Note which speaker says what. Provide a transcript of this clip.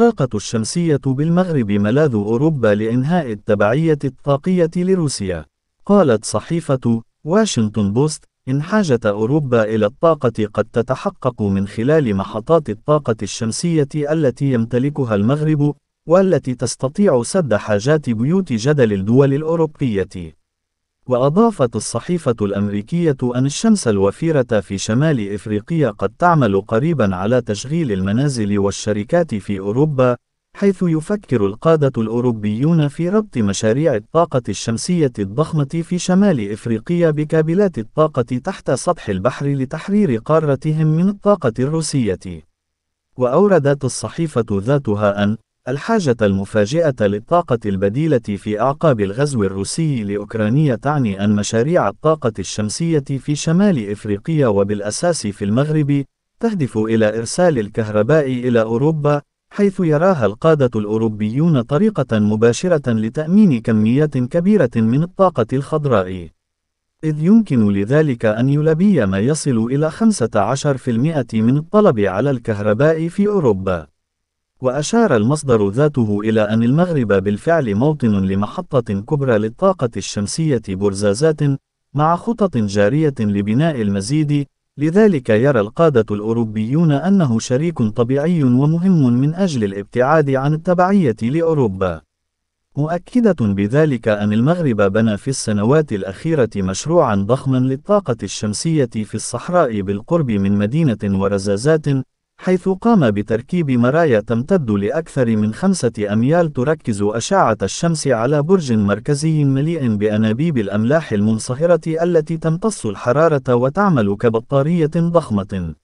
Speaker 1: الطاقة الشمسية بالمغرب ملاذ أوروبا لإنهاء التبعية الطاقية لروسيا. قالت صحيفة واشنطن بوست إن حاجة أوروبا إلى الطاقة قد تتحقق من خلال محطات الطاقة الشمسية التي يمتلكها المغرب والتي تستطيع سد حاجات بيوت جدل الدول الأوروبية. وأضافت الصحيفة الأمريكية أن الشمس الوفيرة في شمال إفريقيا قد تعمل قريبا على تشغيل المنازل والشركات في أوروبا، حيث يفكر القادة الأوروبيون في ربط مشاريع الطاقة الشمسية الضخمة في شمال إفريقيا بكابلات الطاقة تحت سطح البحر لتحرير قارتهم من الطاقة الروسية. وأوردت الصحيفة ذاتها أن الحاجة المفاجئة للطاقة البديلة في أعقاب الغزو الروسي لأوكرانيا تعني أن مشاريع الطاقة الشمسية في شمال إفريقيا وبالأساس في المغرب تهدف إلى إرسال الكهرباء إلى أوروبا حيث يراها القادة الأوروبيون طريقة مباشرة لتأمين كميات كبيرة من الطاقة الخضراء. إذ يمكن لذلك أن يلبي ما يصل إلى 15% من الطلب على الكهرباء في أوروبا. وأشار المصدر ذاته إلى أن المغرب بالفعل موطن لمحطة كبرى للطاقة الشمسية برزازات مع خطط جارية لبناء المزيد لذلك يرى القادة الأوروبيون أنه شريك طبيعي ومهم من أجل الابتعاد عن التبعية لأوروبا. مؤكدة بذلك أن المغرب بنى في السنوات الأخيرة مشروعًا ضخمًا للطاقة الشمسية في الصحراء بالقرب من مدينة ورزازات حيث قام بتركيب مرايا تمتد لأكثر من خمسة أميال تركز أشعة الشمس على برج مركزي مليء بأنابيب الأملاح المنصهرة التي تمتص الحرارة وتعمل كبطارية ضخمة.